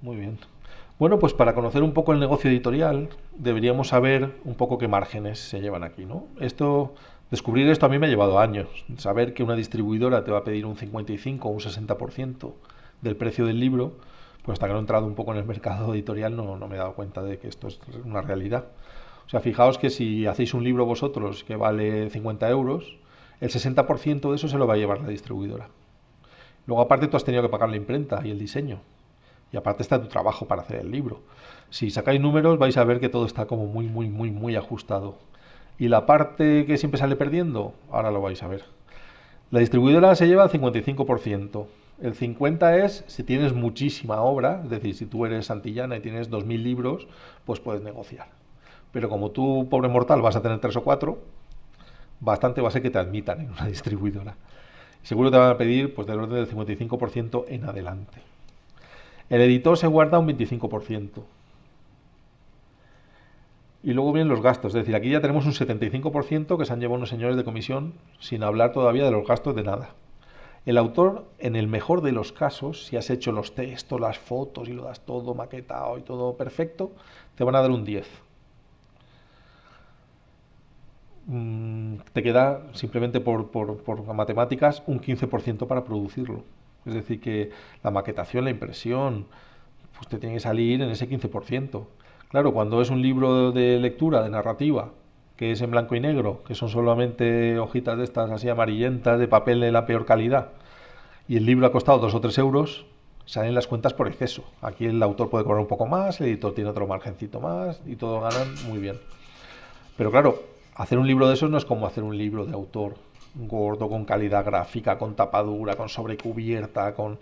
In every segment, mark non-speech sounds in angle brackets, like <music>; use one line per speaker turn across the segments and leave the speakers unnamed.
Muy bien. Bueno, pues para conocer un poco el negocio editorial, deberíamos saber un poco qué márgenes se llevan aquí, ¿no? Esto, descubrir esto a mí me ha llevado años. Saber que una distribuidora te va a pedir un 55 o un 60% del precio del libro, pues hasta que no he entrado un poco en el mercado <laughs> editorial no, no me he dado cuenta de que esto es una realidad. O sea, fijaos que si hacéis un libro vosotros que vale 50 euros, el 60% de eso se lo va a llevar la distribuidora. Luego aparte tú has tenido que pagar la imprenta y el diseño. Y aparte está tu trabajo para hacer el libro. Si sacáis números vais a ver que todo está como muy, muy, muy, muy ajustado. Y la parte que siempre sale perdiendo, ahora lo vais a ver. La distribuidora se lleva el 55%. El 50 es si tienes muchísima obra, es decir, si tú eres santillana y tienes 2.000 libros, pues puedes negociar. Pero como tú, pobre mortal, vas a tener 3 o 4, bastante va a ser que te admitan en una <laughs> distribuidora. Seguro te van a pedir pues del orden del 55% en adelante. El editor se guarda un 25%. Y luego vienen los gastos, es decir, aquí ya tenemos un 75% que se han llevado unos señores de comisión sin hablar todavía de los gastos de nada. El autor, en el mejor de los casos, si has hecho los textos, las fotos y lo das todo maquetado y todo perfecto, te van a dar un 10. Mm, te queda simplemente por, por, por matemáticas un 15% para producirlo. Es decir, que la maquetación, la impresión, pues te tiene que salir en ese 15%. Claro, cuando es un libro de lectura, de narrativa, que es en blanco y negro, que son solamente hojitas de estas así amarillentas, de papel de la peor calidad, y el libro ha costado 2 o 3 euros, salen las cuentas por exceso. Aquí el autor puede cobrar un poco más, el editor tiene otro margencito más, y todo ganan muy bien. Pero claro, hacer un libro de esos no es como hacer un libro de autor gordo, con calidad gráfica, con tapadura, con sobrecubierta, con...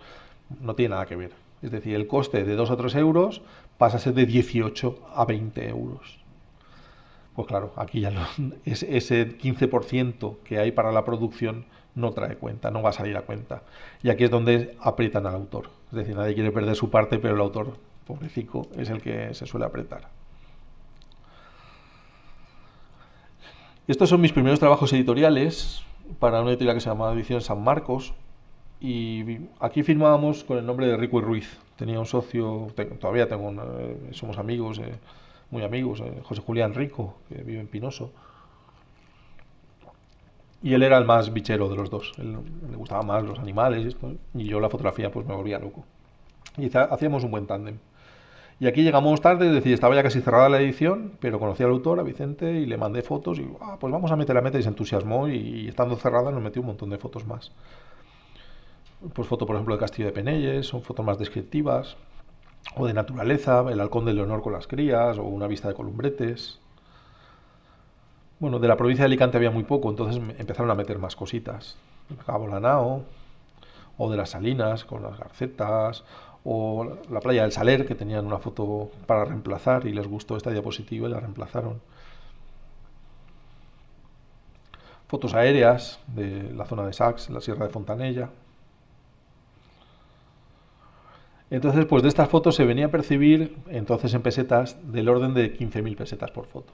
no tiene nada que ver. Es decir, el coste de 2 o 3 euros pasa a ser de 18 a 20 euros. Pues claro, aquí ya <laughs> ese 15% que hay para la producción no trae cuenta, no va a salir a cuenta. Y aquí es donde aprietan al autor. Es decir, nadie quiere perder su parte, pero el autor, pobrecico, es el que se suele apretar. Estos son mis primeros trabajos editoriales, para una editorial que se llamaba Edición San Marcos. Y aquí firmábamos con el nombre de Rico y Ruiz. Tenía un socio, todavía tengo eh, somos amigos, eh, muy amigos, eh, José Julián Rico, que vive en Pinoso. Y él era el más bichero de los dos. le gustaban más los animales y, yo la fotografía pues me volvía loco. Y hacíamos un buen tándem. Y aquí llegamos tarde, decir, estaba ya casi cerrada la edición, pero conocí al autor, a Vicente, y le mandé fotos y, ah, pues vamos a meter la meta y se entusiasmó y, estando cerrada nos metió un montón de fotos más. Pues foto, por ejemplo, de Castillo de Penelles, son fotos más descriptivas, o de naturaleza, el halcón de Leonor con las crías, o una vista de columbretes. Bueno, de la provincia de Alicante había muy poco, entonces empezaron a meter más cositas. Cabo Lanao, o de las salinas con las garcetas, o la playa del Saler, que tenían una foto para reemplazar y les gustó esta diapositiva y la reemplazaron. Fotos aéreas de la zona de Sax, la Sierra de Fontanella. Entonces, pues de estas fotos se venía a percibir, entonces en pesetas, del orden de 15.000 pesetas por foto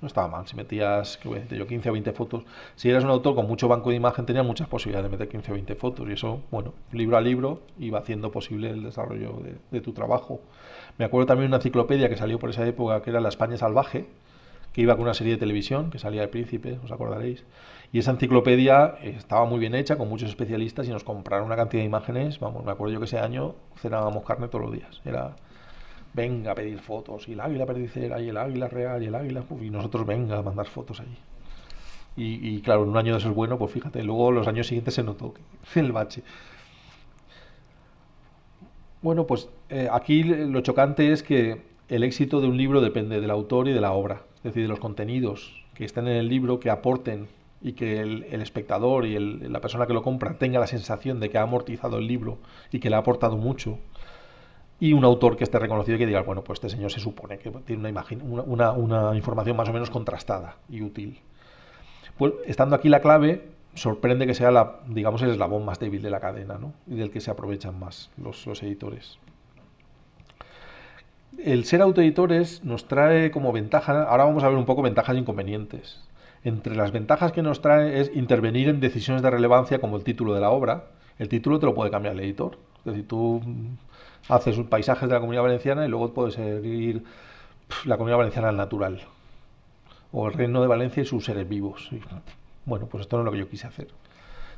no estaba mal. Si metías, 15 o 20 fotos. Si eras un autor con mucho banco de imagen, tenías muchas posibilidades de meter 15 o 20 fotos. Y eso, bueno, libro a libro, iba haciendo posible el desarrollo de, tu trabajo. Me acuerdo también de una enciclopedia que salió por esa época, que era La España Salvaje, que iba con una serie de televisión que salía el Príncipe, os acordaréis. Y esa enciclopedia estaba muy bien hecha, con muchos especialistas, y nos compraron una cantidad de imágenes. Vamos, me acuerdo yo que ese año cenábamos carne todos los días. Era venga a pedir fotos, y el águila perdicera, y el águila real, y el águila, y nosotros venga a mandar fotos allí. Y, claro, en un año de es bueno, pues fíjate, luego los años siguientes se notó <laughs> el bache. Bueno, pues eh, aquí lo chocante es que el éxito de un libro depende del autor y de la obra, es decir, de los contenidos que estén en el libro, que aporten y que el, espectador y la persona que lo compra tenga la sensación de que ha amortizado el libro y que le ha aportado mucho y un autor que esté reconocido y que diga, bueno, pues este señor se supone que tiene una, imagen, una, información más o menos contrastada y útil. Pues estando aquí la clave, sorprende que sea, la, digamos, el eslabón más débil de la cadena ¿no? y del que se aprovechan más los, los editores. El ser autoeditores nos trae como ventaja, ahora vamos a ver un poco ventajas e inconvenientes. Entre las ventajas que nos trae es intervenir en decisiones de relevancia como el título de la obra. El título te lo puede cambiar el editor. Es decir, tú haces sus paisajes de la comunidad valenciana y luego puedes seguir la comunidad valenciana al natural. O el reino de Valencia y sus seres vivos. bueno, pues esto no es lo que yo quise hacer.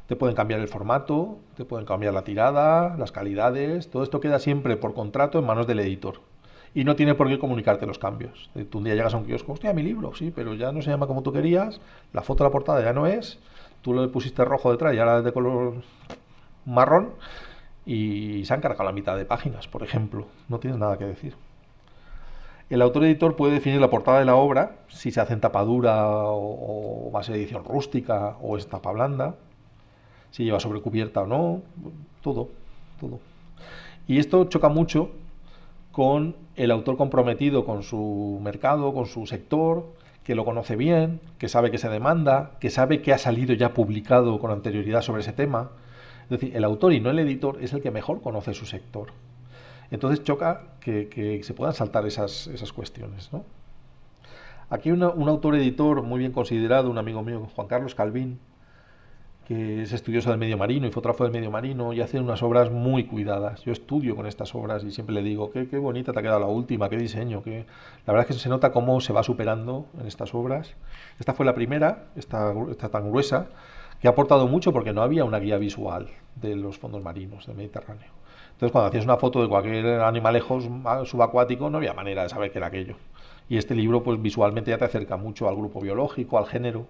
Te pueden cambiar el formato, te pueden cambiar la tirada, las calidades, todo esto queda siempre por contrato en manos del editor. Y no tiene por qué comunicarte los cambios. Eh, tú un día llegas a un kiosco, hostia, mi libro, sí, pero ya no se llama como tú querías, la foto de la portada ya no es, tú le pusiste rojo detrás y ahora es de color marrón, y se han cargado la mitad de páginas, por ejemplo. No tienes nada que decir. El autor editor puede definir la portada de la obra, si se hace en tapadura o, base va a edición rústica o es tapa blanda, si lleva sobrecubierta o no, todo, todo. Y esto choca mucho con el autor comprometido con su mercado, con su sector, que lo conoce bien, que sabe que se demanda, que sabe que ha salido ya publicado con anterioridad sobre ese tema, es decir, el autor y no el editor es el que mejor conoce su sector. Entonces choca que, se puedan saltar esas, cuestiones. ¿no? Aquí un autor-editor muy bien considerado, un amigo mío, Juan Carlos Calvín, que es estudioso del medio marino y fotógrafo del medio marino y hace unas obras muy cuidadas. Yo estudio con estas obras y siempre le digo, qué, bonita te ha quedado la última, qué diseño. que La verdad es que se nota cómo se va superando en estas obras. Esta fue la primera, esta tan gruesa, que ha aportado mucho porque no había una guía visual de los fondos marinos del Mediterráneo. Entonces, cuando hacías una foto de cualquier animal lejos subacuático, no había manera de saber qué era aquello. Y este libro, pues visualmente ya te acerca mucho al grupo biológico, al género.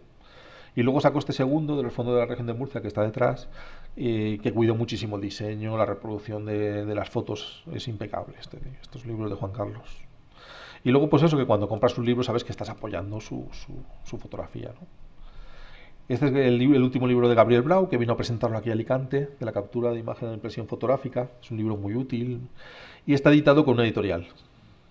Y luego sacó este segundo de los fondos de la región de Murcia que está detrás, eh, que cuidó muchísimo el diseño, la reproducción de, las fotos. Es impecable este, estos libros de Juan Carlos. Y luego, pues eso, que cuando compras un libro sabes que estás apoyando su, su fotografía. ¿no? Este es el, último libro de Gabriel Brau, que vino a presentarlo aquí a Alicante, de la captura de imagen de impresión fotográfica. Es un libro muy útil y está editado con una editorial.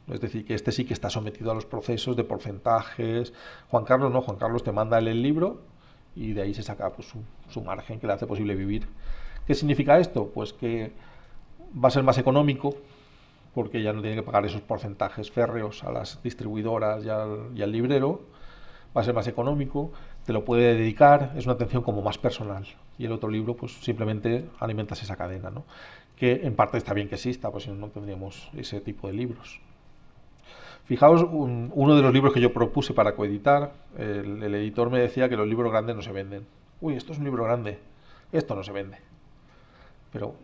Es decir, que este sí que está sometido a los procesos de porcentajes. Juan Carlos no, Juan Carlos te manda el libro y de ahí se saca pues, su, margen que le hace posible vivir. ¿Qué significa esto? Pues que va a ser más económico porque ya no tiene que pagar esos porcentajes férreos a las distribuidoras y al, y al librero, va a ser más económico, te lo puede dedicar, es una atención como más personal. Y el otro libro, pues simplemente alimentas esa cadena, ¿no? Que en parte está bien que exista, pues si no, no tendríamos ese tipo de libros. Fijaos, uno de los libros que yo propuse para coeditar, el, editor me decía que los libros grandes no se venden. Uy, esto es un libro grande, esto no se vende. Pero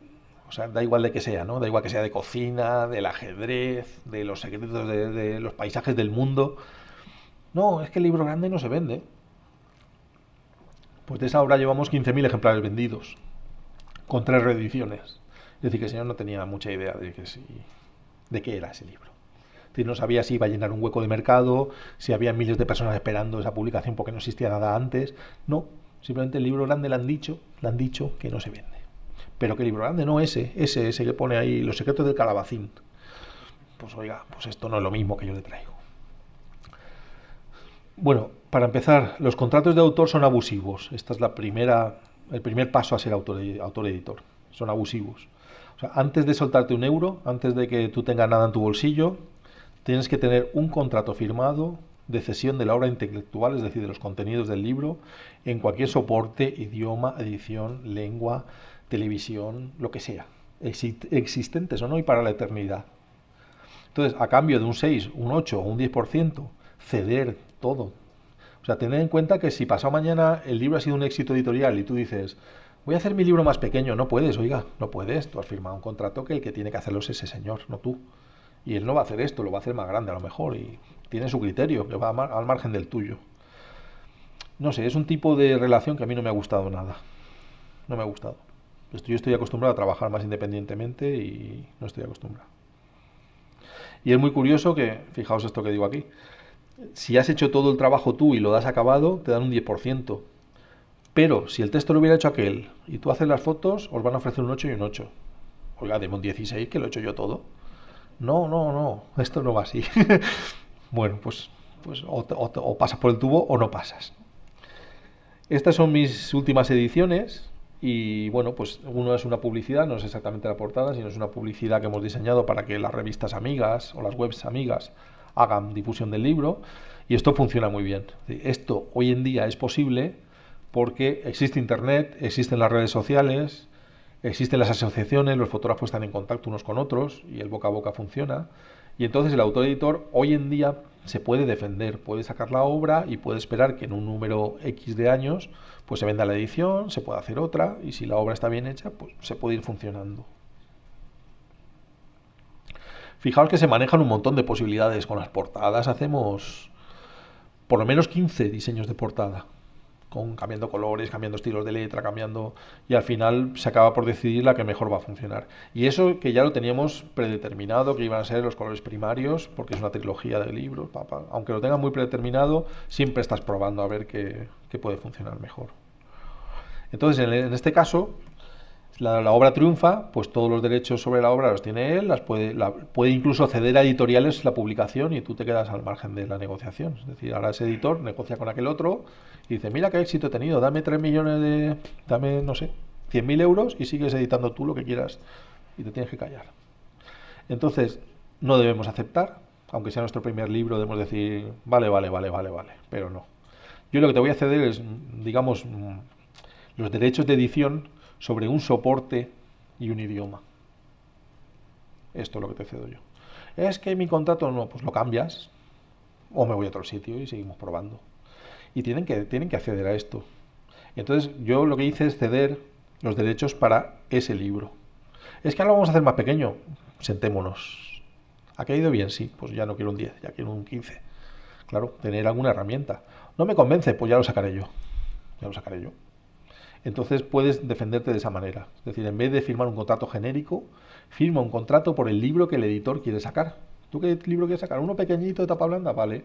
o sea, da igual de que sea, ¿no? Da igual que sea de cocina, del ajedrez, de los secretos de, los paisajes del mundo. No, es que el libro grande no se vende. Pues de esa obra llevamos 15.000 ejemplares vendidos, con tres reediciones. Es decir, que el señor no tenía mucha idea de, de qué era ese libro. Es decir, no sabía si iba a llenar un hueco de mercado, si había miles de personas esperando esa publicación porque no existía nada antes. No, simplemente el libro grande le han dicho, le han dicho que no se vende. Pero que el libro grande no ese, ese, ese que pone ahí Los secretos del calabacín. Pues oiga, pues esto no es lo mismo que yo le traigo. Bueno, para empezar, los contratos de autor son abusivos. Esta es la primera, el primer paso a ser autor-editor. son abusivos. antes de soltarte un euro, antes de que tú tengas nada en tu bolsillo, tienes que tener un contrato firmado de cesión de la obra intelectual, es decir, de los contenidos del libro, en cualquier soporte, idioma, edición, lengua, televisión, lo que sea, existentes o no y para la eternidad. Entonces, a cambio de un 6, un 8 o un 10%, ceder todo, o sea, tened en cuenta que si pasado mañana el libro ha sido un éxito editorial y tú dices, voy a hacer mi libro más pequeño, no puedes, oiga, no puedes, tú has firmado un contrato que el que tiene que hacerlo es ese señor, no tú. Y él no va a hacer esto, lo va a hacer más grande a lo mejor, y tiene su criterio, que va al margen del tuyo. No sé, es un tipo de relación que a mí no me ha gustado nada. No me ha gustado. Yo estoy acostumbrado a trabajar más independientemente y no estoy acostumbrado. Y es muy curioso que, fijaos esto que digo aquí, si has hecho todo el trabajo tú y lo das acabado, te dan un 10%. Pero si el texto lo hubiera hecho aquel y tú haces las fotos, os van a ofrecer un 8 y un 8. Oiga, deme un 16 que lo he hecho yo todo. No, no, no, esto no va así. <laughs> bueno, pues, pues o pasas por el tubo o no pasas. Estas son mis últimas ediciones. Y bueno, pues uno es una publicidad, no es exactamente la portada, sino es una publicidad que hemos diseñado para que las revistas amigas o las webs amigas hagan difusión del libro y esto funciona muy bien. Esto hoy en día es posible porque existe Internet, existen las redes sociales, existen las asociaciones, los fotógrafos están en contacto unos con otros y el boca a boca funciona. Y entonces el autor editor hoy en día se puede defender, puede sacar la obra y puede esperar que en un número X de años pues se venda la edición, se pueda hacer otra y si la obra está bien hecha pues se puede ir funcionando. Fijaos que se manejan un montón de posibilidades. Con las portadas hacemos por lo menos 15 diseños de portada. Con, cambiando colores, cambiando estilos de letra, cambiando... Y al final se acaba por decidir la que mejor va a funcionar. Y eso que ya lo teníamos predeterminado, que iban a ser los colores primarios, porque es una trilogía de libros, papá. Aunque lo tenga muy predeterminado, siempre estás probando a ver qué, puede funcionar mejor. Entonces, en este caso, la, obra triunfa, pues todos los derechos sobre la obra los tiene él, las puede, puede incluso ceder a editoriales la publicación y tú te quedas al margen de la negociación. Es decir, ahora ese editor negocia con aquel otro y dice, mira qué éxito he tenido, dame 3 millones de, dame, no sé, 100.000 euros y sigues editando tú lo que quieras y te tienes que callar. Entonces, no debemos aceptar, aunque sea nuestro primer libro, debemos decir, vale, vale, vale, vale, vale, pero no. Yo lo que te voy a ceder es, digamos, mm, los derechos de edición sobre un soporte y un idioma. Esto es lo que te cedo yo. Es que mi contrato no, pues lo cambias o me voy a otro sitio y seguimos probando. Y tienen que, tienen que acceder a esto. Entonces yo lo que hice es ceder los derechos para ese libro. Es que ahora lo vamos a hacer más pequeño. Sentémonos. ¿Ha caído bien? Sí, pues ya no quiero un 10, ya quiero un 15. Claro, tener alguna herramienta. No me convence, pues ya lo sacaré yo. Ya lo sacaré yo entonces puedes defenderte de esa manera. Es decir, en vez de firmar un contrato genérico, firma un contrato por el libro que el editor quiere sacar. ¿Tú qué libro quieres sacar? ¿Uno pequeñito de tapa blanda? Vale.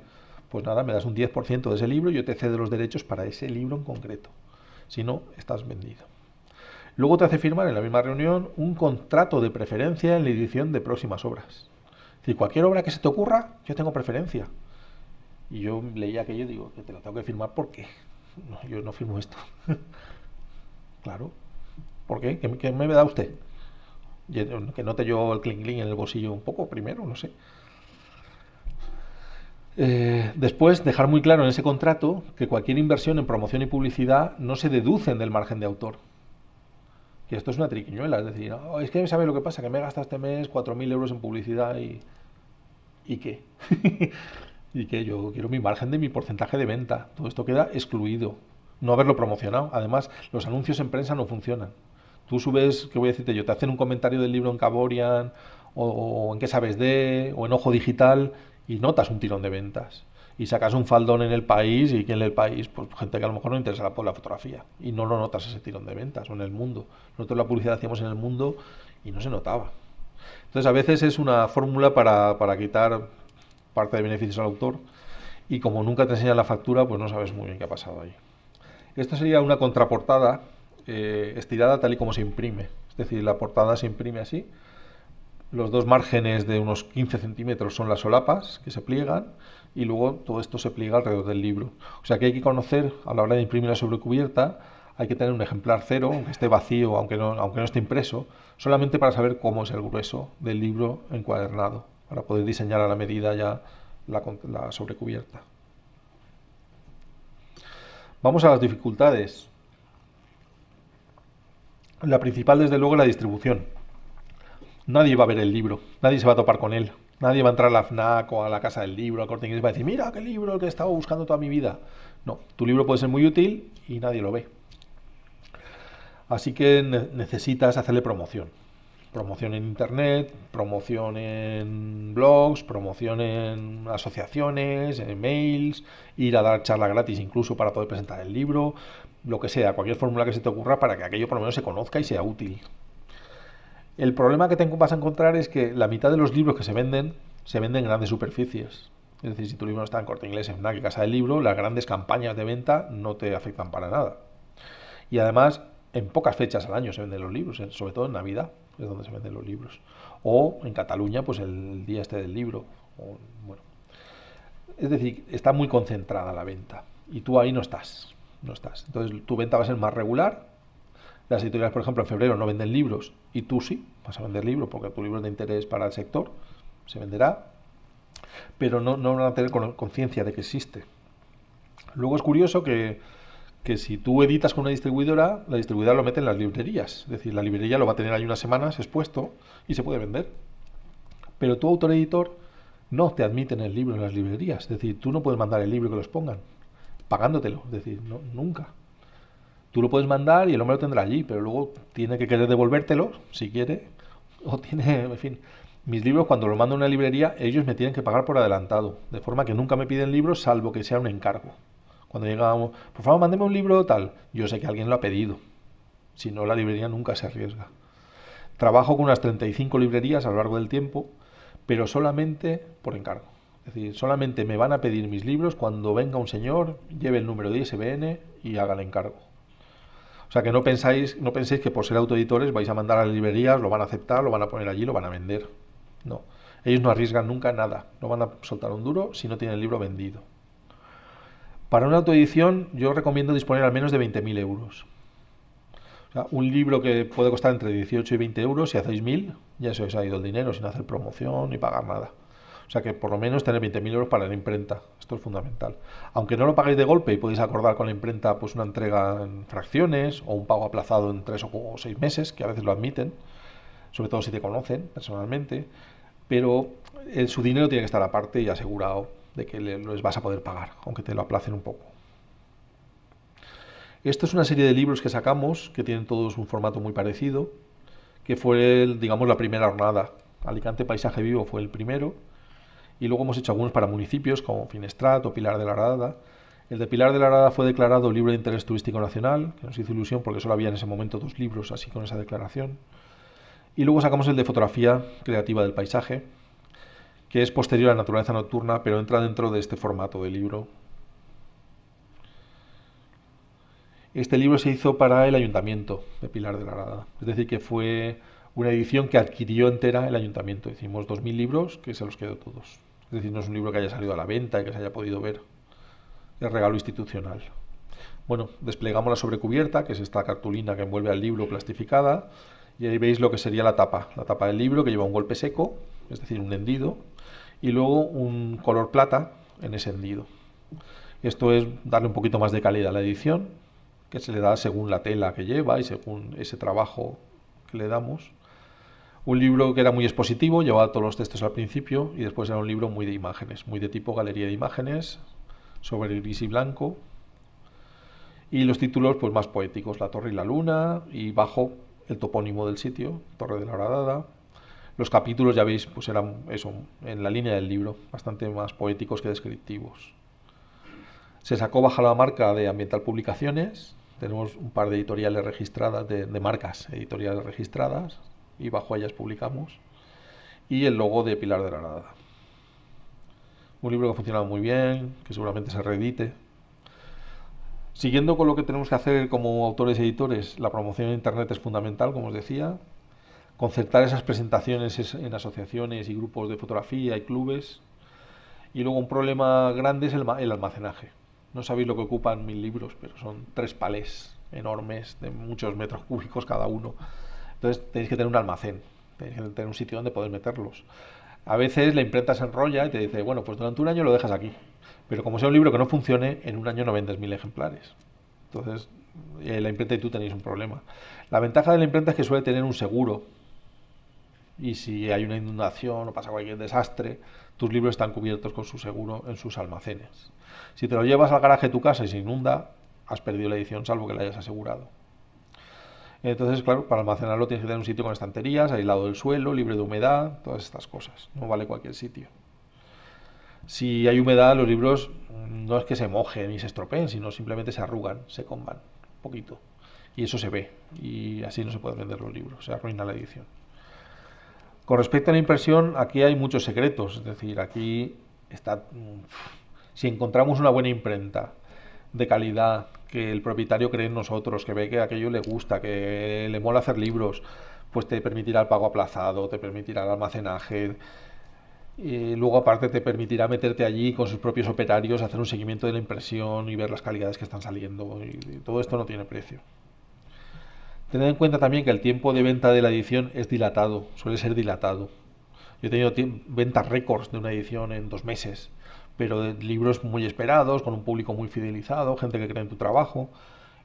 Pues nada, me das un 10% de ese libro y yo te cedo los derechos para ese libro en concreto. Si no, estás vendido. Luego te hace firmar en la misma reunión un contrato de preferencia en la edición de próximas obras. Es decir, cualquier obra que se te ocurra, yo tengo preferencia. Y yo leía aquello y digo, que te la tengo que firmar porque <laughs> yo no firmo esto. <laughs> Claro. ¿Por qué? ¿Qué, me da usted? Que note yo el cling-cling en el bolsillo un poco primero, no sé. Eh, después, dejar muy claro en ese contrato que cualquier inversión en promoción y publicidad no se deducen del margen de autor. Que esto es una triquiñuela, es decir, oh, es que sabe lo que pasa, que me gasta este mes 4.000 euros en publicidad y... ¿Y qué? <laughs> y que yo quiero mi margen de mi porcentaje de venta. Todo esto queda excluido no haberlo promocionado. Además, los anuncios en prensa no funcionan. Tú subes, ¿qué voy a decirte yo? Te hacen un comentario del libro en Caborian, o, en qué sabes de, o en Ojo Digital, y notas un tirón de ventas y sacas un faldón en el país y que en el país, pues gente que a lo mejor no interesará por la fotografía y no lo notas ese tirón de ventas o en el mundo. Nosotros la publicidad hacíamos en el mundo y no se notaba. Entonces a veces es una fórmula para, para quitar parte de beneficios al autor y como nunca te enseñan la factura, pues no sabes muy bien qué ha pasado ahí. Esta sería una contraportada eh, estirada tal y como se imprime. Es decir, la portada se imprime así. Los dos márgenes de unos 15 centímetros son las solapas que se pliegan y luego todo esto se pliega alrededor del libro. O sea que hay que conocer, a la hora de imprimir la sobrecubierta, hay que tener un ejemplar cero, aunque esté vacío, aunque no, esté impreso, solamente para saber cómo es el grueso del libro encuadernado, para poder diseñar a la medida ya la sobrecubierta. Vamos a las dificultades. La principal, desde luego, es la distribución. Nadie va a ver el libro, nadie se va a topar con él, nadie va a entrar a la FNAC o a la casa del libro, a Corte Inglés, y va a decir, mira, qué libro que estaba buscando toda mi vida. No, tu libro puede ser muy útil y nadie lo ve. Así que necesitas hacerle promoción promoción en internet, promoción en blogs, promoción en asociaciones, en mails, ir a dar charla gratis incluso para poder presentar el libro, lo que sea, cualquier fórmula que se te ocurra para que aquello por lo menos se conozca y sea útil. El problema que te vas a encontrar es que la mitad de los libros que se venden se venden en grandes superficies. Es decir, si tu libro no está en corte inglés, en una casa del libro, las grandes campañas de venta no te afectan para nada. Y además, en pocas fechas al año se venden los libros, eh, sobre todo en Navidad es donde se venden los libros. O en Cataluña, pues el día este del libro. bueno. Es decir, está muy concentrada la venta y tú ahí no estás. No estás. Entonces tu venta va a ser más regular. Las editoriales, por ejemplo, en febrero no venden libros y tú sí vas a vender libros porque tu libro es de interés para el sector, se venderá, pero no, no van a tener conciencia de que existe. Luego es curioso que que si tú editas con una distribuidora, la distribuidora lo mete en las librerías. Es decir, la librería lo va a tener ahí unas semanas expuesto y se puede vender. Pero tu autor editor no te admiten el libro en las librerías. Es decir, tú no puedes mandar el libro que los pongan, pagándotelo. Es decir, no, nunca. Tú lo puedes mandar y el hombre lo tendrá allí, pero luego tiene que querer devolvértelo, si quiere, o tiene, en fin, mis libros cuando los mando a una librería, ellos me tienen que pagar por adelantado, de forma que nunca me piden libros salvo que sea un encargo. Cuando llegábamos, por favor, mándeme un libro tal. Yo sé que alguien lo ha pedido. Si no, la librería nunca se arriesga. Trabajo con unas 35 librerías a lo largo del tiempo, pero solamente por encargo. Es decir, solamente me van a pedir mis libros cuando venga un señor, lleve el número de ISBN y haga el encargo. O sea que no pensáis, no penséis que por ser autoeditores vais a mandar a las librerías, lo van a aceptar, lo van a poner allí, lo van a vender. No. Ellos no arriesgan nunca nada. No van a soltar un duro si no tienen el libro vendido. Para una autoedición yo recomiendo disponer al menos de 20.000 euros. un libro que puede costar entre 18 y 20 euros, si hacéis 1.000, ya se os ha ido el dinero sin hacer promoción ni pagar nada. O sea que por lo menos tener 20.000 euros para la imprenta, esto es fundamental. Aunque no lo pagáis de golpe y podéis acordar con la imprenta pues una entrega en fracciones o un pago aplazado en 3 o 6 meses, que a veces lo admiten, sobre todo si te conocen personalmente, pero eh, su dinero tiene que estar aparte y asegurado de que les vas a poder pagar, aunque te lo aplacen un poco. Esto es una serie de libros que sacamos, que tienen todos un formato muy parecido, que fue, digamos, la primera jornada. Alicante Paisaje Vivo fue el primero, y luego hemos hecho algunos para municipios, como Finestrat o Pilar de la Arada. El de Pilar de la Arada fue declarado Libro de interés turístico nacional, que nos hizo ilusión porque solo había en ese momento dos libros así con esa declaración. Y luego sacamos el de fotografía creativa del paisaje, que es posterior a la naturaleza nocturna, pero entra dentro de este formato de libro. Este libro se hizo para el ayuntamiento de Pilar de la Rada, es decir, que fue una edición que adquirió entera el ayuntamiento. Hicimos 2.000 libros que se los quedó todos. Es decir, no es un libro que haya salido a la venta y que se haya podido ver. Es regalo institucional. Bueno, desplegamos la sobrecubierta, que es esta cartulina que envuelve al libro plastificada, y ahí veis lo que sería la tapa. La tapa del libro que lleva un golpe seco, es decir, un hendido, y luego un color plata en ese Esto es darle un poquito más de calidad a la edición, que se le da según la tela que lleva y según ese trabajo que le damos. Un libro que era muy expositivo, llevaba todos los textos al principio y después era un libro muy de imágenes, muy de tipo galería de imágenes, sobre gris y blanco. Y los títulos pues más poéticos, La Torre y la Luna y bajo el topónimo del sitio, Torre de la Horadada, los capítulos, ya veis, pues eran eso, en la línea del libro, bastante más poéticos que descriptivos. Se sacó bajo la marca de Ambiental Publicaciones, tenemos un par de editoriales registradas, de, marcas editoriales registradas, y bajo ellas publicamos, y el logo de Pilar de la nada Un libro que ha funcionado muy bien, que seguramente se reedite. Siguiendo con lo que tenemos que hacer como autores y editores, la promoción en Internet es fundamental, como os decía, concertar esas presentaciones en asociaciones y grupos de fotografía y clubes. Y luego un problema grande es el, almacenaje. No sabéis lo que ocupan mil libros, pero son tres palés enormes de muchos metros cúbicos cada uno. Entonces tenéis que tener un almacén, tenéis que tener un sitio donde poder meterlos. A veces la imprenta se enrolla y te dice, bueno, pues durante un año lo dejas aquí. Pero como sea un libro que no funcione, en un año no vendes mil ejemplares. Entonces, eh, la imprenta y tú tenéis un problema. La ventaja de la imprenta es que suele tener un seguro y si hay una inundación o pasa cualquier desastre, tus libros están cubiertos con su seguro en sus almacenes. Si te lo llevas al garaje de tu casa y se inunda, has perdido la edición salvo que la hayas asegurado. Entonces, claro, para almacenarlo tienes que tener un sitio con estanterías, aislado del suelo, libre de humedad, todas estas cosas. No vale cualquier sitio. Si hay humedad, los libros no es que se mojen y se estropeen, sino simplemente se arrugan, se comban un poquito. Y eso se ve. Y así no se pueden vender los libros, se arruina la edición. Con respecto a la impresión, aquí hay muchos secretos, es decir, aquí está, mm, si encontramos una buena imprenta de calidad, que el propietario cree en nosotros, que ve que aquello le gusta, que le mola hacer libros, pues te permitirá el pago aplazado, te permitirá el almacenaje, y luego aparte te permitirá meterte allí con sus propios operarios, hacer un seguimiento de la impresión y ver las calidades que están saliendo. Y todo esto no tiene precio. Tened en cuenta también que el tiempo de venta de la edición es dilatado, suele ser dilatado. Yo he tenido ventas récords de una edición en dos meses, pero de libros muy esperados, con un público muy fidelizado, gente que cree en tu trabajo.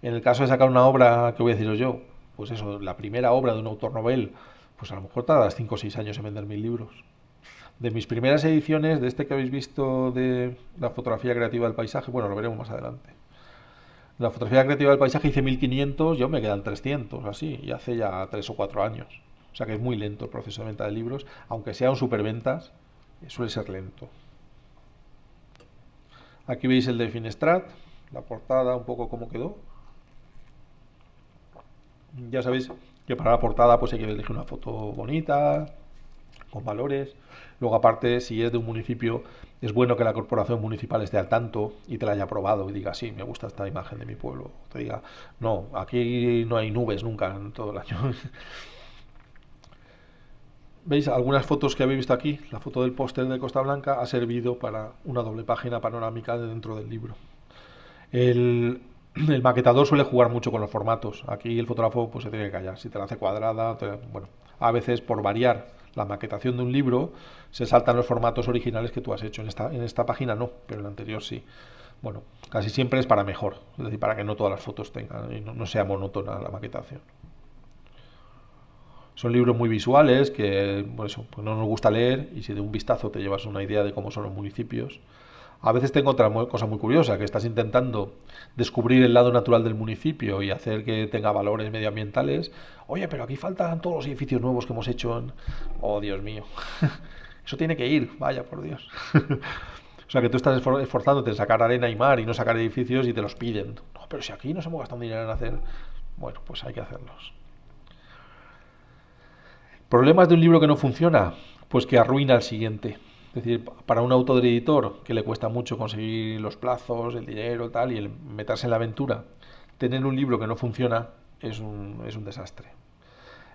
En el caso de sacar una obra, que voy a deciros yo? Pues eso, la primera obra de un autor novel, pues a lo mejor tardas 5 o 6 años en vender mil libros. De mis primeras ediciones, de este que habéis visto de la fotografía creativa del paisaje, bueno, lo veremos más adelante. La fotografía creativa del paisaje hice 1500, yo me quedan 300, así, y hace ya 3 o 4 años. O sea que es muy lento el proceso de venta de libros, aunque sean superventas, eh, suele ser lento. Aquí veis el de Finestrat, la portada, un poco cómo quedó. Ya sabéis que para la portada pues hay que elegir una foto bonita, valores. Luego, aparte, si es de un municipio, es bueno que la corporación municipal esté al tanto y te la haya aprobado y diga, sí, me gusta esta imagen de mi pueblo. te diga, no, aquí no hay nubes nunca en todo el año. <laughs> ¿Veis? Algunas fotos que habéis visto aquí, la foto del póster de Costa Blanca ha servido para una doble página panorámica dentro del libro. El, maquetador suele jugar mucho con los formatos. Aquí el fotógrafo pues, se tiene que callar. Si te la hace cuadrada, bueno, a veces por variar la maquetación de un libro, se saltan los formatos originales que tú has hecho. En esta, página no, pero en la anterior sí. Bueno, casi siempre es para mejor, es decir, para que no todas las fotos tengan y no, sea monótona la maquetación. Son libros muy visuales que, pues no nos gusta leer y si de un vistazo te llevas una idea de cómo son los municipios a veces te otra cosa muy curiosa, que estás intentando descubrir el lado natural del municipio y hacer que tenga valores medioambientales. Oye, pero aquí faltan todos los edificios nuevos que hemos hecho Oh, Dios mío. <laughs> Eso tiene que ir, vaya, por Dios. <laughs> O sea, que tú estás esforzándote en sacar arena y mar y no sacar edificios y te los piden. No, pero si aquí nos hemos gastado dinero en hacer... Bueno, pues hay que hacerlos. ¿Problemas de un libro que no funciona? Pues que arruina al siguiente. Es decir, para un autor editor que le cuesta mucho conseguir los plazos, el dinero, tal, y el meterse en la aventura, tener un libro que no funciona es un, desastre.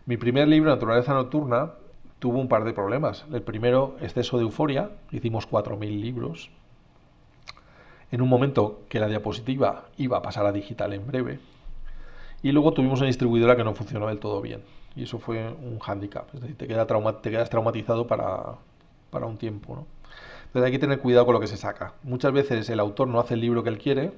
Mi primer libro, Naturaleza Nocturna, tuvo un par de problemas. El primero, exceso de euforia, hicimos 4.000 libros. En un momento que la diapositiva iba a pasar a digital en breve. Y luego tuvimos una distribuidora que no funcionó del todo bien. Y eso fue un hándicap. Es decir, te, queda trauma te quedas traumatizado para, para un tiempo. ¿no? Entonces hay que tener cuidado con lo que se saca. Muchas veces el autor no hace el libro que él quiere,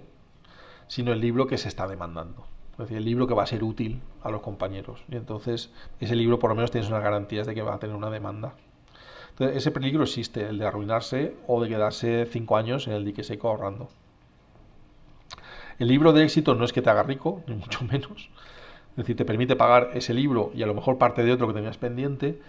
sino el libro que se está demandando. Es decir, el libro que va a ser útil a los compañeros. Y entonces ese libro por lo menos tienes unas garantías de que va a tener una demanda. Entonces ese peligro existe, el de arruinarse o de quedarse cinco años en el dique seco ahorrando. El libro de éxito no es que te haga rico, <laughs> ni mucho menos. Es decir, te permite pagar ese libro y a lo mejor parte de otro que tenías pendiente,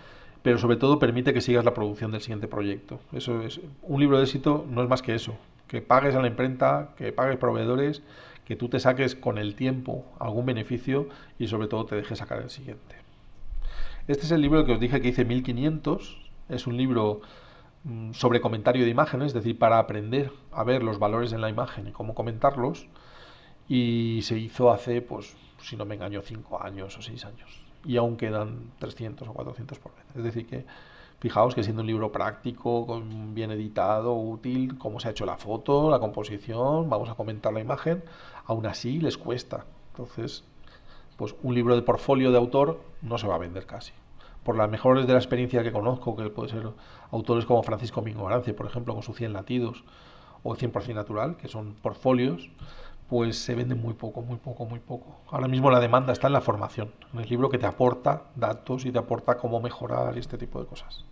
pero sobre todo permite que sigas la producción del siguiente proyecto. Eso es un libro de éxito no es más que eso, que pagues a la imprenta, que pagues proveedores, que tú te saques con el tiempo algún beneficio y sobre todo te dejes sacar el siguiente. Este es el libro que os dije que hice 1500, es un libro mm, sobre comentario de imágenes, es decir, para aprender a ver los valores en la imagen y cómo comentarlos, y se hizo hace, pues, si no me engaño, 5 años o 6 años y aún quedan 300 o 400 por vez. Es decir, que fijaos que siendo un libro práctico, bien editado, útil, cómo se ha hecho la foto, la composición, vamos a comentar la imagen, aún así les cuesta. Entonces, pues un libro de portfolio de autor no se va a vender casi. Por las mejores de la experiencia que conozco, que puede ser autores como Francisco Mingo Arance, por ejemplo, con su 100 latidos o 100% natural, que son portfolios, pues se vende muy poco, muy poco, muy poco. Ahora mismo la demanda está en la formación, en el libro que te aporta datos y te aporta cómo mejorar este tipo de cosas.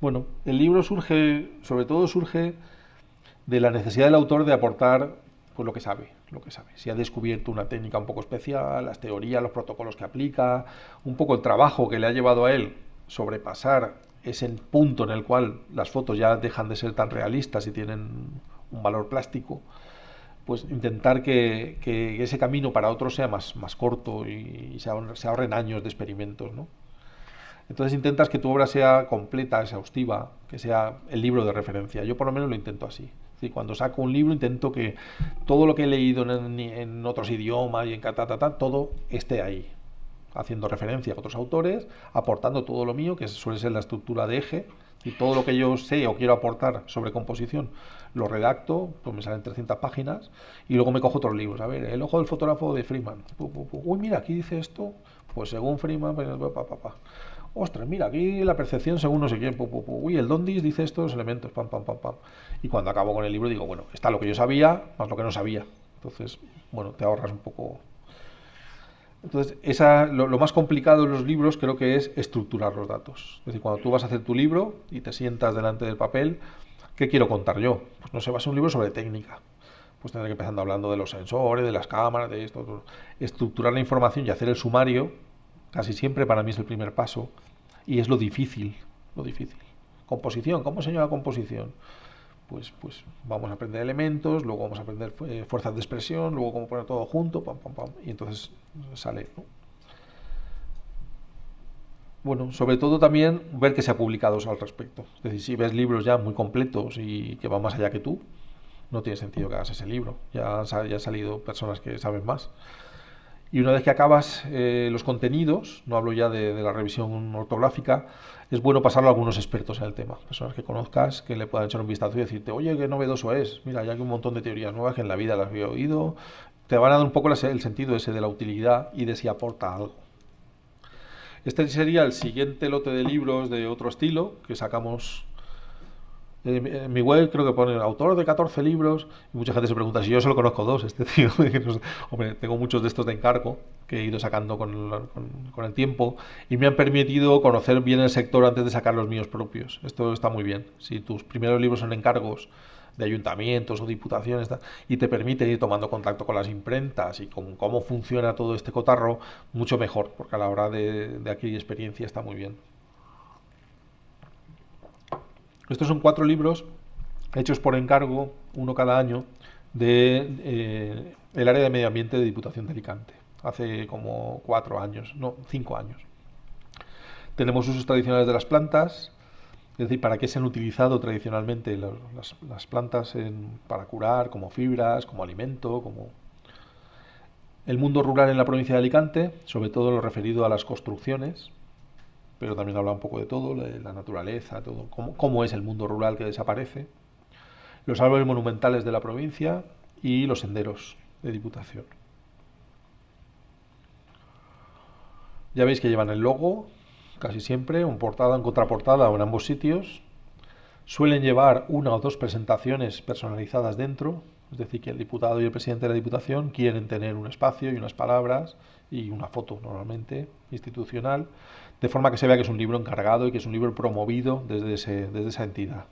Bueno, el libro surge, sobre todo surge de la necesidad del autor de aportar pues lo que sabe, lo que sabe. Si ha descubierto una técnica un poco especial, las teorías, los protocolos que aplica, un poco el trabajo que le ha llevado a él sobrepasar ese punto en el cual las fotos ya dejan de ser tan realistas y tienen un valor plástico pues intentar que, ese camino para otros sea más, más corto y, se, ahorren, años de experimentos. ¿no? Entonces intentas que tu obra sea completa, exhaustiva, que sea el libro de referencia. Yo por lo menos lo intento así. decir, cuando saco un libro intento que todo lo que he leído en, otros idiomas y en ta, todo esté ahí, haciendo referencia a otros autores, aportando todo lo mío, que suele ser la estructura de eje, y todo lo que yo sé o quiero aportar sobre composición, lo redacto, pues me salen 300 páginas, y luego me cojo otros libros. A ver, El ojo del fotógrafo de Freeman. Uy, mira, aquí dice esto, pues según Freeman, pues, Ostras, mira, aquí la percepción según no sé quién. Uy, el Dondis dice estos elementos, pam, pam, pam, pam. Y cuando acabo con el libro digo, bueno, está lo que yo sabía más lo que no sabía. Entonces, bueno, te ahorras un poco. Entonces, esa, lo, lo, más complicado de los libros creo que es estructurar los datos. Es decir, cuando tú vas a hacer tu libro y te sientas delante del papel, ¿Qué quiero contar yo? Pues no se basa a un libro sobre técnica. Pues tendré que empezando hablando de los sensores, de las cámaras, de esto, Estructurar la información y hacer el sumario, casi siempre para mí es el primer paso. Y es lo difícil, lo difícil. Composición, ¿cómo enseño la composición? Pues, pues vamos a aprender elementos, luego vamos a aprender eh, fuerzas de expresión, luego cómo poner todo junto, pam, pam, pam. Y entonces sale, bueno, sobre todo también ver que se ha publicado al respecto. Es decir, si ves libros ya muy completos y que van más allá que tú, no tiene sentido que hagas ese libro. Ya han, salido personas que saben más. Y una vez que acabas eh, los contenidos, no hablo ya de, la revisión ortográfica, es bueno pasarlo a algunos expertos en el tema, personas que conozcas, que le puedan echar un vistazo y decirte, oye, qué novedoso es, mira, ya hay un montón de teorías nuevas que en la vida las había oído, te van a dar un poco el sentido ese de la utilidad y de si aporta algo. Este sería el siguiente lote de libros de otro estilo que sacamos en eh, mi web eh, creo que pone autor de 14 libros y mucha gente se pregunta si yo solo conozco dos, este <laughs> tío. Hombre, tengo muchos de estos de encargo que he ido sacando con, el tiempo y me han permitido conocer bien el sector antes de sacar los míos propios. Esto está muy bien. Si tus primeros libros son encargos de ayuntamientos o diputaciones, y te permite ir tomando contacto con las imprentas y con cómo funciona todo este cotarro, mucho mejor, porque a la hora de, de experiencia está muy bien. Estos son cuatro libros hechos por encargo, uno cada año, de eh, el área de medio ambiente de Diputación de Alicante, hace como cuatro años, no, cinco años. Tenemos usos tradicionales de las plantas, es decir, para qué se han utilizado tradicionalmente las, plantas para curar, como fibras, como alimento, como... El mundo rural en la provincia de Alicante, sobre todo lo referido a las construcciones, pero también habla un poco de todo, de la naturaleza, todo, cómo es el mundo rural que desaparece, los árboles monumentales de la provincia y los senderos de Diputación. Ya veis que llevan el logo, casi siempre, un portada, en contraportada o en ambos sitios. Suelen llevar una o dos presentaciones personalizadas dentro, es decir, que el diputado y el presidente de la diputación quieren tener un espacio y unas palabras y una foto normalmente institucional, de forma que se vea que es un libro encargado y que es un libro promovido desde, desde esa entidad.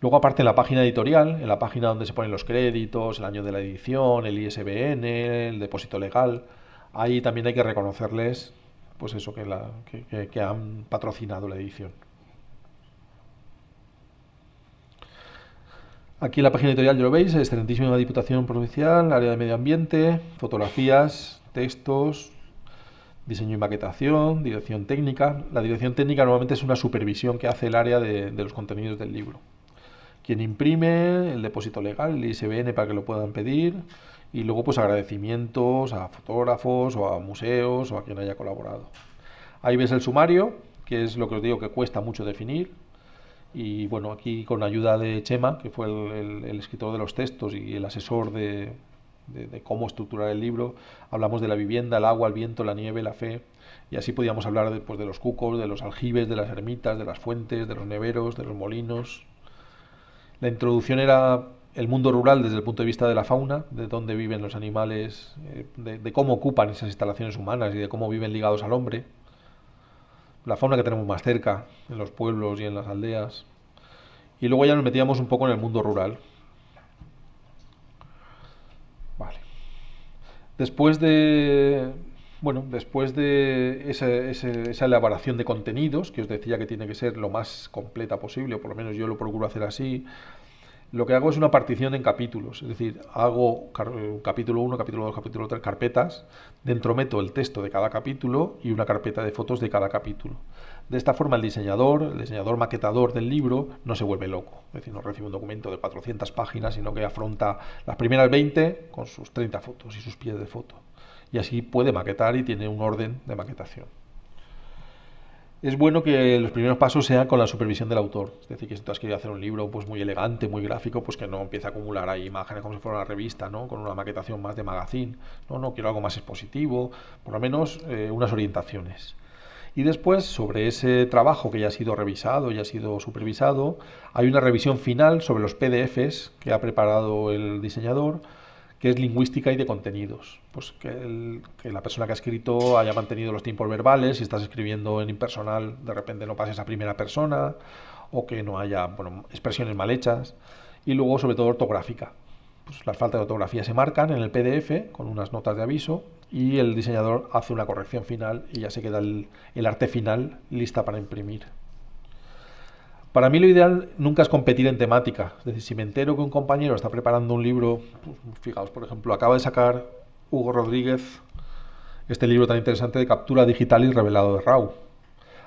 Luego, aparte, en la página editorial, en la página donde se ponen los créditos, el año de la edición, el ISBN, el depósito legal, ahí también hay que reconocerles pues eso, que, han patrocinado la edición. Aquí en la página editorial ya lo veis, excelentísima Diputación Provincial, área de medio ambiente, fotografías, textos, diseño y maquetación, dirección técnica. La dirección técnica normalmente es una supervisión que hace el área de, de los contenidos del libro. Quien imprime, el depósito legal, el ISBN para que lo puedan pedir, y luego pues agradecimientos a fotógrafos o a museos o a quien haya colaborado. Ahí ves el sumario, que es lo que os digo que cuesta mucho definir. Y bueno, aquí con ayuda de Chema, que fue el, escritor de los textos y el asesor de, cómo estructurar el libro, hablamos de la vivienda, el agua, el viento, la nieve, la fe. Y así podíamos hablar de, pues, de los cucos, de los aljibes, de las ermitas, de las fuentes, de los neveros, de los molinos. La introducción era el mundo rural desde el punto de vista de la fauna, de dónde viven los animales, eh, de, cómo ocupan esas instalaciones humanas y de cómo viven ligados al hombre, la fauna que tenemos más cerca, en los pueblos y en las aldeas, y luego ya nos metíamos un poco en el mundo rural. Vale. Después de... Bueno, después de esa, esa elaboración de contenidos, que os decía que tiene que ser lo más completa posible, o por lo menos yo lo procuro hacer así, lo que hago es una partición en capítulos, es decir, hago capítulo 1, capítulo 2, capítulo tres, carpetas, dentro meto el texto de cada capítulo y una carpeta de fotos de cada capítulo. De esta forma el diseñador, el diseñador maquetador del libro, no se vuelve loco, es decir, no recibe un documento de 400 páginas, sino que afronta las primeras 20 con sus 30 fotos y sus pies de foto. Y así puede maquetar y tiene un orden de maquetación es bueno que los primeros pasos sean con la supervisión del autor. Es decir, que si tú has querido hacer un libro pues, muy elegante, muy gráfico, pues que no empiece a acumular ahí imágenes como si fuera una revista, ¿no? con una maquetación más de magazine. No, no, quiero algo más expositivo, por lo menos eh, unas orientaciones. Y después, sobre ese trabajo que ya ha sido revisado, ya ha sido supervisado, hay una revisión final sobre los PDFs que ha preparado el diseñador que es lingüística y de contenidos. Pues que, la persona que ha escrito haya mantenido los tiempos verbales, si estás escribiendo en impersonal, de repente no pases a primera persona, o que no haya expresiones mal hechas. Y luego, sobre todo, ortográfica. Pues las faltas de ortografía se marcan en el PDF con unas notas de aviso y el diseñador hace una corrección final y ya se queda el arte final lista para imprimir. Para mí lo ideal nunca es competir en temática. Es decir, si me entero que un compañero está preparando un libro, pues, fijaos, por ejemplo, acaba de sacar Hugo Rodríguez este libro tan interesante de captura digital y revelado de Raúl.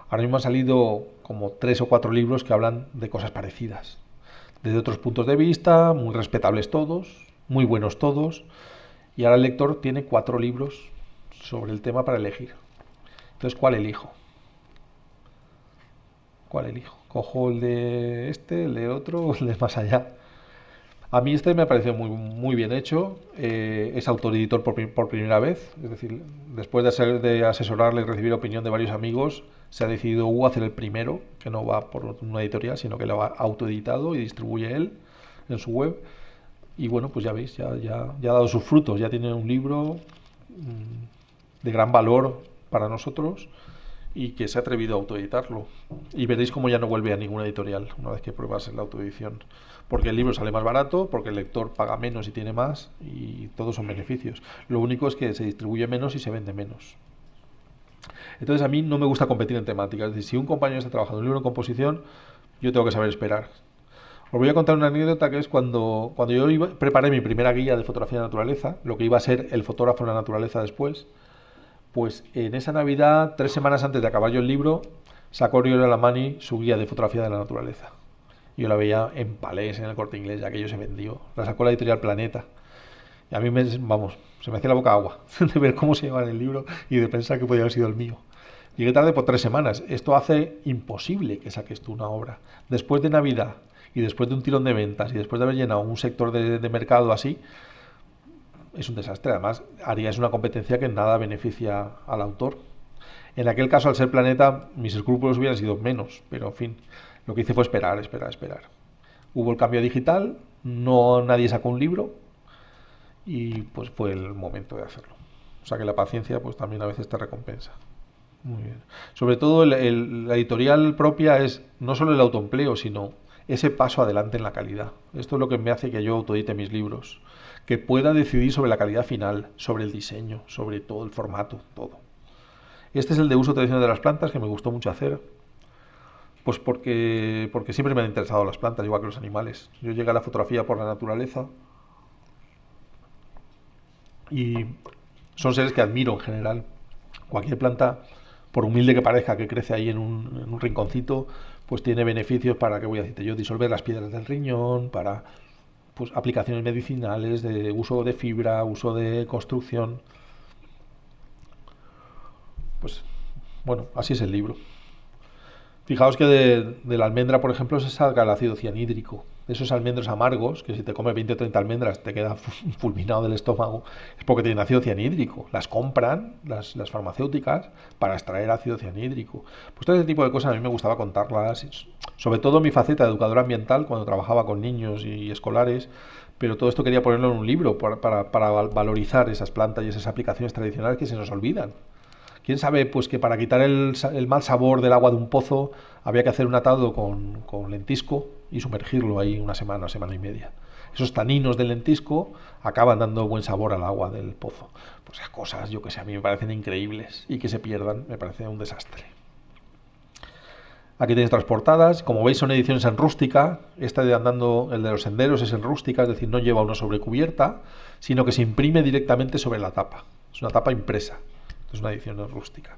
Ahora mismo han salido como tres o cuatro libros que hablan de cosas parecidas. Desde otros puntos de vista, muy respetables todos, muy buenos todos. Y ahora el lector tiene cuatro libros sobre el tema para elegir. Entonces, ¿cuál elijo? ¿Cuál elijo? cojo el de este, el de otro, <laughs> el de más allá. A mí este me ha parecido muy, muy bien hecho, eh, es autoeditor por, por, primera vez, es decir, después de, ser, de asesorarle y recibir opinión de varios amigos, se ha decidido U uh, hacer el primero, que no va por una editorial, sino que lo ha autoeditado y distribuye él en su web. Y bueno, pues ya veis, ya, ya, ya ha dado sus frutos, ya tiene un libro mm, de gran valor para nosotros y que se ha atrevido a autoeditarlo. Y veréis cómo ya no vuelve a ninguna editorial una vez que pruebas la autoedición. Porque el libro sale más barato, porque el lector paga menos y tiene más, y todos son beneficios. Lo único es que se distribuye menos y se vende menos. Entonces a mí no me gusta competir en temáticas. Es decir, si un compañero está trabajando en un libro en composición, yo tengo que saber esperar. Os voy a contar una anécdota que es cuando, cuando yo preparé mi primera guía de fotografía de naturaleza, lo que iba a ser el fotógrafo de la naturaleza después. Pues en esa Navidad, tres semanas antes de acabar yo el libro, sacó la Alamani su guía de fotografía de la naturaleza. Yo la veía en Palés, en el corte inglés, ya que yo se vendió. La sacó la editorial Planeta. Y a mí, me, vamos, se me hacía la boca agua <laughs> de ver cómo se llevaba el libro y de pensar que podía haber sido el mío. Llegué tarde por tres semanas. Esto hace imposible que saques tú una obra. Después de Navidad y después de un tirón de ventas y después de haber llenado un sector de mercado así, es un desastre. Además, es una competencia que nada beneficia al autor. En aquel caso, al ser planeta, mis escrúpulos hubieran sido menos, pero en fin, lo que hice fue esperar, esperar, esperar. Hubo el cambio digital, no nadie sacó un libro y pues fue el momento de hacerlo. O sea que la paciencia pues también a veces te recompensa. Muy bien. Sobre todo el, la editorial propia es no solo el autoempleo, sino ese paso adelante en la calidad. Esto es lo que me hace que yo autoedite mis libros que pueda decidir sobre la calidad final, sobre el diseño, sobre todo el formato, todo. Este es el de uso tradicional de las plantas que me gustó mucho hacer, pues porque, porque siempre me han interesado las plantas, igual que los animales. Yo llegué a la fotografía por la naturaleza y son seres que admiro en general. Cualquier planta, por humilde que parezca, que crece ahí en un, rinconcito, pues tiene beneficios para, que voy a decirte yo, disolver las piedras del riñón, para pues, aplicaciones medicinales, de uso de fibra, uso de construcción. Pues bueno, así es el libro. Fijaos que de, de la almendra, por ejemplo, se saca el ácido cianhídrico esos almendros amargos, que si te comes 20 o 30 almendras te queda <laughs> fulminado del estómago, es porque tienen ácido cianhídrico. Las compran las, farmacéuticas para extraer ácido cianhídrico. Pues todo ese tipo de cosas a mí me gustaba contarlas, sobre todo mi faceta de educadora ambiental, cuando trabajaba con niños y escolares, pero todo esto quería ponerlo en un libro para valorizar esas plantas y esas aplicaciones tradicionales que se nos olvidan quién sabe, pues que para quitar el, mal sabor del agua de un pozo había que hacer un atado con, lentisco y sumergirlo ahí una semana, semana y media. Esos taninos del lentisco acaban dando buen sabor al agua del pozo. Pues esas cosas, yo que sé, a mí me parecen increíbles y que se pierdan, me parece un desastre. Aquí tenéis transportadas, como veis son ediciones en rústica, esta de andando, el de los senderos es en rústica, es decir, no lleva una sobrecubierta, sino que se imprime directamente sobre la tapa, es una tapa impresa. Es una edición rústica.